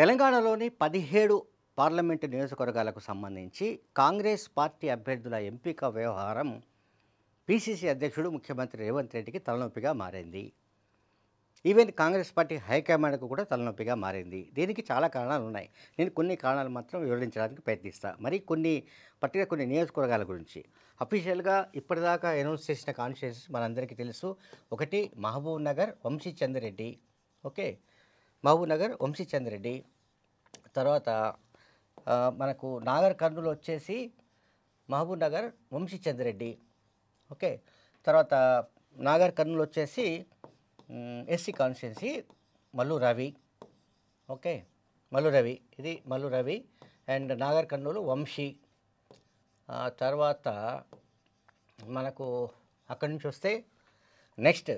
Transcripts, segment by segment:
తెలంగాణలోని పదిహేడు పార్లమెంటు నియోజకవర్గాలకు సంబంధించి కాంగ్రెస్ పార్టీ అభ్యర్థుల ఎంపిక వ్యవహారం పిసిసి అధ్యక్షుడు ముఖ్యమంత్రి రేవంత్ రెడ్డికి తలనొప్పిగా మారింది ఈవెన్ కాంగ్రెస్ పార్టీ హైకమాండ్కు కూడా తలనొప్పిగా మారింది దీనికి చాలా కారణాలు ఉన్నాయి నేను కొన్ని కారణాలు మాత్రం వివరించడానికి ప్రయత్నిస్తాను మరి కొన్ని పట్టిన కొన్ని నియోజకవర్గాల గురించి అఫీషియల్గా ఇప్పటిదాకా అనౌన్స్ చేసిన కాన్షియస్ మనందరికీ తెలుసు ఒకటి మహబూబ్ నగర్ వంశీచంద్రెడ్డి ఓకే మహబూబ్నగర్ వంశీచంద్రెడ్డి తర్వాత మనకు నాగర్ కర్నూలు వచ్చేసి మహబూబ్నగర్ వంశీచంద్రెడ్డి ఓకే తర్వాత నాగర్ కర్నూలు వచ్చేసి SC constituency Mallu Ravi okay Mallu Ravi ఇది మల్లు రవి అండ్ నాగర్ కర్నూలు వంశీ తర్వాత మనకు అక్కడి నుంచి వస్తే నెక్స్ట్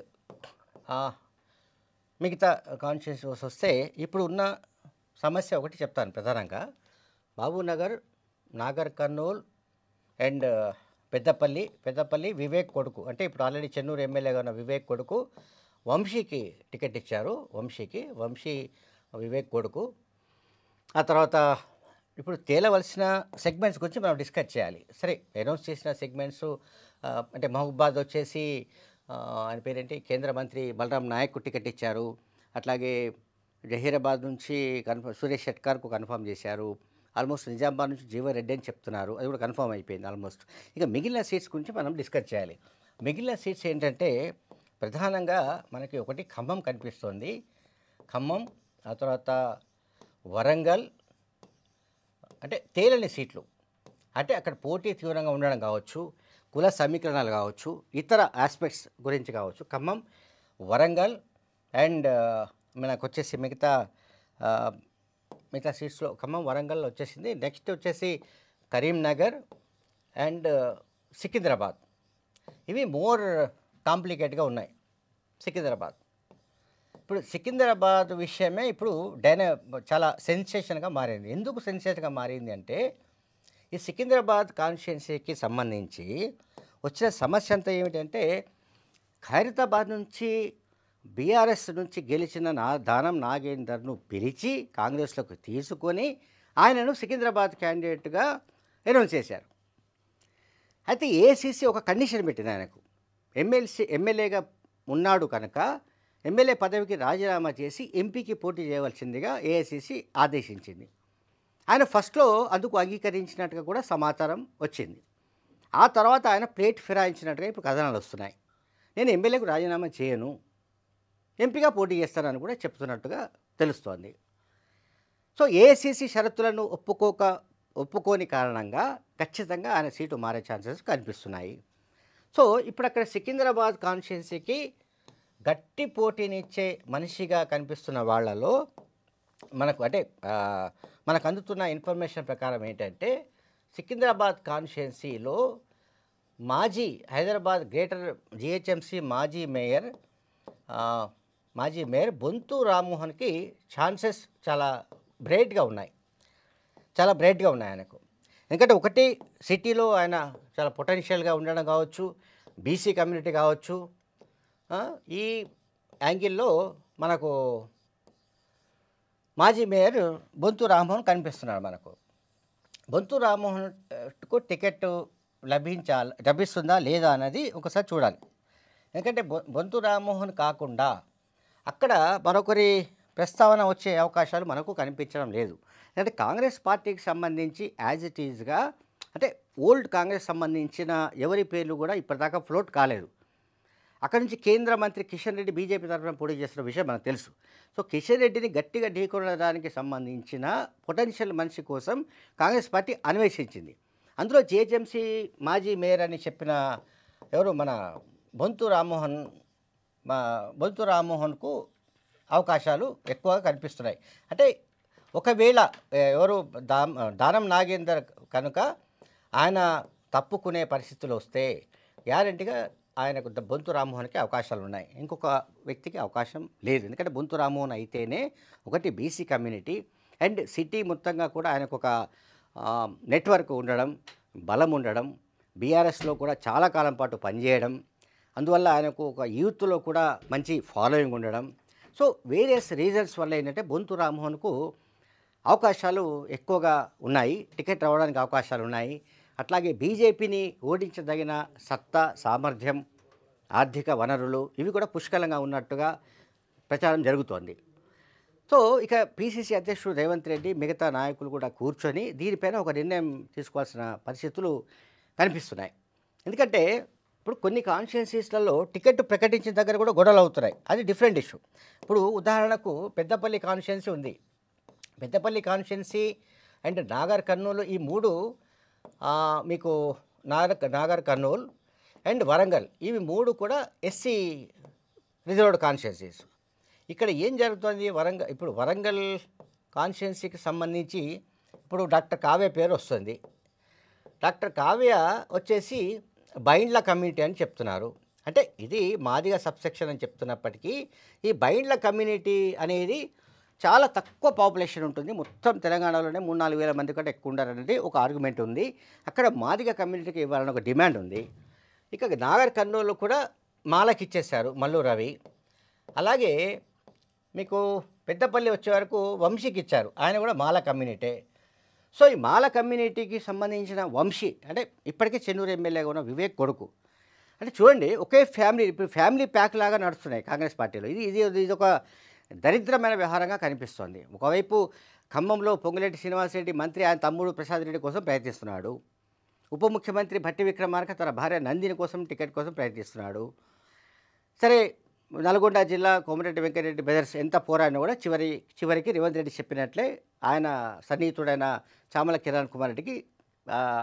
మిగతా కాన్షియస్ వస్తే ఇప్పుడు ఉన్న సమస్య ఒకటి చెప్తాను ప్రధానంగా మహబూబ్నగర్ నాగర్ కర్నూల్ అండ్ uh, పెద్దపల్లి పెద్దపల్లి వివేక్ కొడుకు అంటే ఇప్పుడు ఆల్రెడీ చెన్నూరు ఎమ్మెల్యేగా ఉన్న వివేక్ కొడుకు వంశీకి టికెట్ ఇచ్చారు వంశీకి వంశీ వివేక్ కొడుకు ఆ తర్వాత ఇప్పుడు తేలవలసిన సెగ్మెంట్స్ గురించి మనం డిస్కస్ చేయాలి సరే అనౌన్స్ చేసిన సెగ్మెంట్స్ uh, అంటే మహబూబాద్ వచ్చేసి ఆయన పేరేంటి కేంద్ర మంత్రి బలరాం నాయక్ టికెట్ ఇచ్చారు అట్లాగే జహీరాబాద్ నుంచి కన్ఫర్మ్ సురేష్ షెట్కార్కు కన్ఫర్మ్ చేశారు ఆల్మోస్ట్ నిజామాబాద్ నుంచి జీవారెడ్డి అని చెప్తున్నారు అది కూడా కన్ఫర్మ్ అయిపోయింది ఆల్మోస్ట్ ఇక మిగిలిన సీట్స్ గురించి మనం డిస్కస్ చేయాలి మిగిలిన సీట్స్ ఏంటంటే ప్రధానంగా మనకి ఒకటి ఖమ్మం కనిపిస్తుంది ఖమ్మం ఆ తర్వాత వరంగల్ అంటే తేలని సీట్లు అంటే అక్కడ పోటీ తీవ్రంగా ఉండడం కావచ్చు కుల సమీకరణాలు కావచ్చు ఇతర ఆస్పెక్ట్స్ గురించి కావచ్చు ఖమ్మం వరంగల్ అండ్ uh, మనకు వచ్చేసి మిగతా uh, మిగతా సీట్స్లో ఖమ్మం వరంగల్లో వచ్చేసింది నెక్స్ట్ వచ్చేసి కరీంనగర్ అండ్ uh, సికింద్రాబాద్ ఇవి మోర్ కాంప్లికేట్గా ఉన్నాయి సికింద్రాబాద్ ఇప్పుడు సికింద్రాబాద్ విషయమే ఇప్పుడు డైనా చాలా సెన్సేషన్గా మారింది ఎందుకు సెన్సేషన్గా మారింది అంటే ఈ సికింద్రాబాద్ కాన్స్టిట్యున్సీకి సంబంధించి వచ్చిన సమస్య అంతా ఏమిటంటే ఖైరతాబాద్ నుంచి బీఆర్ఎస్ నుంచి గెలిచిన నా దానం నాగేందర్ను పిలిచి కాంగ్రెస్లోకి తీసుకొని ఆయనను సికింద్రాబాద్ క్యాండిడేట్గా అనౌన్స్ చేశారు అయితే ఏసీసీ ఒక కండిషన్ పెట్టింది ఆయనకు ఎమ్మెల్సీ ఎమ్మెల్యేగా ఉన్నాడు కనుక ఎమ్మెల్యే పదవికి రాజీనామా చేసి ఎంపీకి పోటీ చేయవలసిందిగా ఏఐసిసి ఆదేశించింది ఆయన ఫస్ట్లో అందుకు అంగీకరించినట్టుగా కూడా సమాచారం వచ్చింది ఆ తర్వాత ఆయన ప్లేట్ ఫిరాయించినట్టుగా ఇప్పుడు కథనాలు వస్తున్నాయి నేను ఎమ్మెల్యేకు రాజీనామా చేయను ఎంపీగా పోటీ చేస్తానని కూడా చెప్తున్నట్టుగా తెలుస్తోంది సో ఏఐసీసీ షరతులను ఒప్పుకోక ఒప్పుకోని కారణంగా ఖచ్చితంగా ఆయన సీటు మారే ఛాన్సెస్ కనిపిస్తున్నాయి సో ఇప్పుడు అక్కడ సికింద్రాబాద్ కాన్స్టిట్యున్సీకి గట్టి పోటీనిచ్చే మనిషిగా కనిపిస్తున్న వాళ్ళలో మనకు అంటే మనకు అందుతున్న ఇన్ఫర్మేషన్ ప్రకారం ఏంటంటే సికింద్రాబాద్ కాన్స్టిట్యున్సీలో మాజీ హైదరాబాద్ గ్రేటర్ జిహెచ్ఎంసీ మాజీ మేయర్ మాజీ మేయర్ బొంతు రామ్మోహన్కి ఛాన్సెస్ చాలా బ్రైట్గా ఉన్నాయి చాలా బ్రైట్గా ఉన్నాయి ఆయనకు ఎందుకంటే ఒకటి సిటీలో ఆయన చాలా పొటెన్షియల్గా ఉండడం కావచ్చు బీసీ కమ్యూనిటీ కావచ్చు ఈ యాంగిల్లో మనకు మాజీ మేయర్ బొంతు రామ్మోహన్ కనిపిస్తున్నాడు మనకు బొంతు రామ్మోహన్కు టికెట్ లభించాలి లభిస్తుందా లేదా అనేది ఒకసారి చూడాలి ఎందుకంటే బొంతు రామ్మోహన్ కాకుండా అక్కడ మరొకరి ప్రస్తావన వచ్చే అవకాశాలు మనకు కనిపించడం లేదు అంటే కాంగ్రెస్ పార్టీకి సంబంధించి యాజ్ ఇట్ ఈజ్గా అంటే ఓల్డ్ కాంగ్రెస్ సంబంధించిన ఎవరి పేర్లు కూడా ఇప్పటిదాకా ఫ్లోట్ కాలేదు అక్కడి నుంచి కేంద్ర మంత్రి కిషన్ రెడ్డి బీజేపీ తరఫున పోటీ చేస్తున్న విషయం మనకు తెలుసు సో కిషన్ రెడ్డిని గట్టిగా ఢీకొనడానికి సంబంధించిన పొటెన్షియల్ మనిషి కోసం కాంగ్రెస్ పార్టీ అన్వేషించింది అందులో జేజెంసీ మాజీ మేయర్ అని చెప్పిన ఎవరు మన బొంతు రామ్మోహన్ బొంతు రామ్మోహన్కు అవకాశాలు ఎక్కువగా కనిపిస్తున్నాయి అంటే ఒకవేళ ఎవరు దా దానం నాగేందర్ కనుక ఆయన తప్పుకునే పరిస్థితులు వస్తే గ్యారంటీగా ఆయనకు బొంతు రామ్మోహన్కి అవకాశాలు ఉన్నాయి ఇంకొక వ్యక్తికి అవకాశం లేదు ఎందుకంటే బొంతు రామ్మోహన్ అయితేనే ఒకటి బీసీ కమ్యూనిటీ అండ్ సిటీ మొత్తంగా కూడా ఆయనకు ఒక నెట్వర్క్ ఉండడం బలం ఉండడం బీఆర్ఎస్లో కూడా చాలా కాలం పాటు పనిచేయడం అందువల్ల ఆయనకు ఒక యూత్లో కూడా మంచి ఫాలోయింగ్ ఉండడం సో వేరియస్ రీజన్స్ వల్ల ఏంటంటే బొంతు రామ్మోహన్కు అవకాశాలు ఎక్కువగా ఉన్నాయి టికెట్ రావడానికి అవకాశాలు ఉన్నాయి అట్లాగే బీజేపీని ఓడించదగిన సత్తా సామర్థ్యం ఆర్థిక వనరులు ఇవి కూడా పుష్కలంగా ఉన్నట్టుగా ప్రచారం జరుగుతోంది సో ఇక పిసిసి అధ్యక్షుడు రేవంత్ రెడ్డి మిగతా నాయకులు కూడా కూర్చొని దీనిపైన ఒక నిర్ణయం తీసుకోవాల్సిన పరిస్థితులు కనిపిస్తున్నాయి ఎందుకంటే ఇప్పుడు కొన్ని కాన్స్టిట్యున్సీస్లలో టికెట్ ప్రకటించిన దగ్గర కూడా గొడవలు అవుతున్నాయి అది డిఫరెంట్ ఇష్యూ ఇప్పుడు ఉదాహరణకు పెద్దపల్లి కాన్స్టిట్యున్సీ ఉంది పెద్దపల్లి కాన్స్టిట్యున్సీ అండ్ నాగర్ కర్నూలు ఈ మూడు మీకు నాగర్ నాగర్ కర్నూల్ అండ్ వరంగల్ ఇవి మూడు కూడా ఎస్సీ రిజర్వ్డ్ కాన్షియన్సీస్ ఇక్కడ ఏం జరుగుతుంది వరంగల్ ఇప్పుడు వరంగల్ కాన్స్టిట్యున్సీకి సంబంధించి ఇప్పుడు డాక్టర్ కావ్య పేరు వస్తుంది డాక్టర్ కావ్య వచ్చేసి బైండ్ల కమ్యూనిటీ అని చెప్తున్నారు అంటే ఇది మాదిగా సబ్సెక్షన్ అని చెప్తున్నప్పటికీ ఈ బైండ్ల కమ్యూనిటీ అనేది చాలా తక్కువ పాపులేషన్ ఉంటుంది మొత్తం తెలంగాణలోనే మూడు నాలుగు వేల మంది కంటే ఎక్కువ ఉండాలనేది ఒక ఆర్గ్యుమెంట్ ఉంది అక్కడ మాదిగ కమ్యూనిటీకి ఇవ్వాలని ఒక డిమాండ్ ఉంది ఇక నాగర్ కర్నూలు కూడా మాలకి ఇచ్చేశారు మల్లు రవి అలాగే మీకు పెద్దపల్లి వచ్చే వరకు వంశీకి ఇచ్చారు ఆయన కూడా మాల కమ్యూనిటీ సో ఈ మాల కమ్యూనిటీకి సంబంధించిన వంశీ అంటే ఇప్పటికే చెన్నూరు ఎమ్మెల్యేగా ఉన్న వివేక్ కొడుకు అంటే చూడండి ఒకే ఫ్యామిలీ ఇప్పుడు ఫ్యామిలీ ప్యాక్ లాగా నడుస్తున్నాయి కాంగ్రెస్ పార్టీలో ఇది ఇది ఇది ఒక దరిద్రమైన వ్యవహారంగా కనిపిస్తోంది ఒకవైపు ఖమ్మంలో పొంగులేటి శ్రీనివాసరెడ్డి మంత్రి ఆయన తమ్ముడు ప్రసాద్ రెడ్డి కోసం ప్రయత్నిస్తున్నాడు ఉప ముఖ్యమంత్రి భట్టి విక్రమార్క తన భార్య నందిని కోసం టికెట్ కోసం ప్రయత్నిస్తున్నాడు సరే నల్గొండ జిల్లా కోమరెడ్డి వెంకటరెడ్డి బ్రదర్స్ ఎంత పోరాడినా కూడా చివరి చివరికి రేవంత్ రెడ్డి చెప్పినట్లే ఆయన సన్నిహితుడైన చామల కిరణ్ కుమార్ రెడ్డికి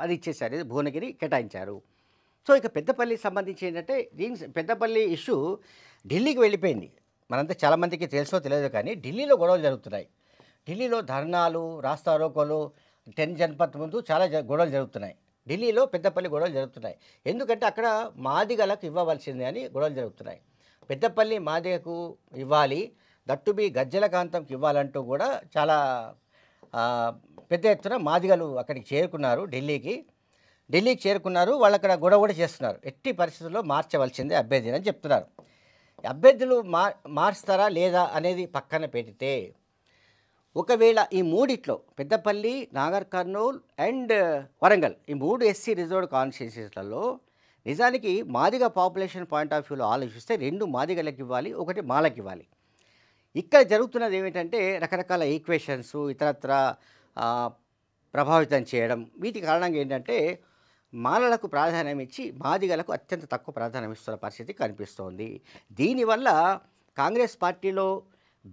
అది ఇచ్చేశారు భువనగిరి కేటాయించారు సో ఇక పెద్దపల్లికి సంబంధించి ఏంటంటే దీని పెద్దపల్లి ఇష్యూ ఢిల్లీకి వెళ్ళిపోయింది మనంతా చాలామందికి తెలుసో తెలియదు కానీ ఢిల్లీలో గొడవలు జరుగుతున్నాయి ఢిల్లీలో ధర్నాలు రాస్తారోకోలు టెన్ జన్పత్ ముందు చాలా గొడవలు జరుగుతున్నాయి ఢిల్లీలో పెద్దపల్లి గొడవలు జరుగుతున్నాయి ఎందుకంటే అక్కడ మాదిగలకు ఇవ్వవలసిందే అని గొడవలు జరుగుతున్నాయి పెద్దపల్లి మాదిగకు ఇవ్వాలి దట్టుబి గజ్జల కాంతంకి ఇవ్వాలంటూ కూడా చాలా పెద్ద ఎత్తున మాదిగలు అక్కడికి చేరుకున్నారు ఢిల్లీకి ఢిల్లీకి చేరుకున్నారు వాళ్ళు అక్కడ గొడవ కూడా చేస్తున్నారు ఎట్టి పరిస్థితుల్లో మార్చవలసిందే అభ్యర్థి అని చెప్తున్నారు అభ్యర్థులు మార్ మార్స్తారా లేదా అనేది పక్కన పెడితే ఒకవేళ ఈ మూడిట్లో పెద్దపల్లి నాగర్ కర్నూల్ అండ్ వరంగల్ ఈ మూడు ఎస్సీ రిజర్వ్డ్ కాన్స్టిట్యూన్సీస్లలో నిజానికి మాదిగ పాపులేషన్ పాయింట్ ఆఫ్ వ్యూలో ఆలోచిస్తే రెండు మాదిగలకు ఇవ్వాలి ఒకటి మాలకి ఇవ్వాలి ఇక్కడ జరుగుతున్నది ఏమిటంటే రకరకాల ఈక్వేషన్స్ ఇతరత్ర ప్రభావితం చేయడం వీటి కారణంగా ఏంటంటే మాలలకు ప్రాధాన్యం ఇచ్చి మాదిగలకు అత్యంత తక్కువ ప్రాధాన్యం ఇస్తున్న పరిస్థితి కనిపిస్తోంది దీనివల్ల కాంగ్రెస్ పార్టీలో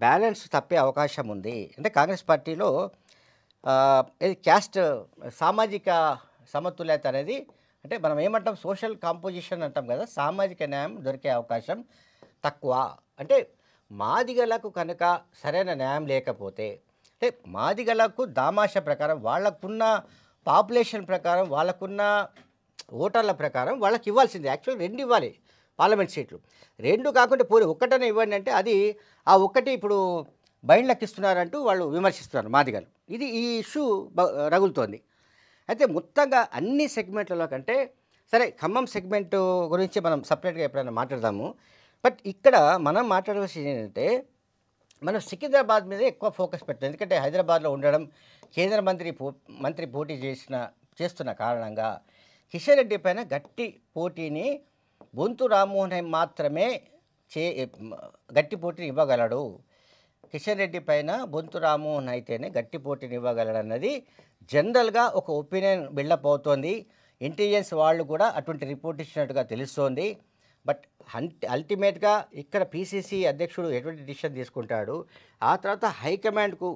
బ్యాలెన్స్ తప్పే అవకాశం ఉంది అంటే కాంగ్రెస్ పార్టీలో క్యాస్ట్ సామాజిక సమతుల్యత అనేది అంటే మనం ఏమంటాం సోషల్ కాంపోజిషన్ అంటాం కదా సామాజిక న్యాయం దొరికే అవకాశం తక్కువ అంటే మాదిగలకు కనుక సరైన న్యాయం లేకపోతే అంటే మాదిగలకు దామాష ప్రకారం వాళ్ళకున్న పాపులేషన్ ప్రకారం వాళ్ళకున్న ఓటర్ల ప్రకారం వాళ్ళకి ఇవ్వాల్సింది యాక్చువల్ రెండు ఇవ్వాలి పార్లమెంట్ సీట్లు రెండు కాకుండా పోలి ఒక్కటనే ఇవ్వండి అంటే అది ఆ ఒక్కటి ఇప్పుడు బయటలకు ఇస్తున్నారంటూ వాళ్ళు విమర్శిస్తున్నారు మాదిగారు ఇది ఈ ఇష్యూ రగులుతోంది అయితే మొత్తంగా అన్ని సెగ్మెంట్లలో కంటే సరే ఖమ్మం సెగ్మెంట్ గురించి మనం సపరేట్గా ఎప్పుడైనా మాట్లాడదాము బట్ ఇక్కడ మనం మాట్లాడవలసింది ఏంటంటే మనం సికింద్రాబాద్ మీద ఎక్కువ ఫోకస్ పెట్టాం ఎందుకంటే హైదరాబాద్లో ఉండడం కేంద్ర మంత్రి పో మంత్రి పోటీ చేసిన చేస్తున్న కారణంగా కిషన్ రెడ్డి పైన గట్టి పోటీని బొంతు రామ్మోహన్ మాత్రమే చే గట్టి పోటీని ఇవ్వగలడు కిషన్ రెడ్డి పైన బొంతు రామ్మోహన్ అయితేనే గట్టి పోటీని ఇవ్వగలడు అన్నది జనరల్గా ఒక ఒపీనియన్ బిల్డప్ అవుతోంది ఇంటెలిజెన్స్ వాళ్ళు కూడా అటువంటి రిపోర్ట్ ఇచ్చినట్టుగా తెలుస్తోంది బట్ అల్టిమేట్గా ఇక్కడ పీసీసీ అధ్యక్షుడు ఎటువంటి డిసిషన్ తీసుకుంటాడు ఆ తర్వాత హైకమాండ్కు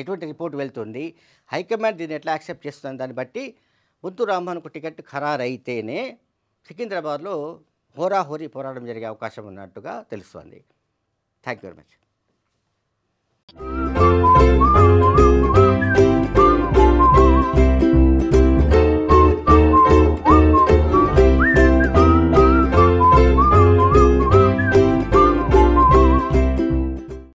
ఎటువంటి రిపోర్ట్ వెళ్తుంది హైకమాండ్ దీన్ని ఎట్లా యాక్సెప్ట్ చేస్తుంది దాన్ని బట్టి ముద్దు రామ్మోహన్కు టికెట్ ఖరారు అయితేనే సికింద్రాబాద్లో హోరాహోరీ పోరాటం జరిగే అవకాశం ఉన్నట్టుగా తెలుస్తోంది థ్యాంక్ యూ వెరీ మచ్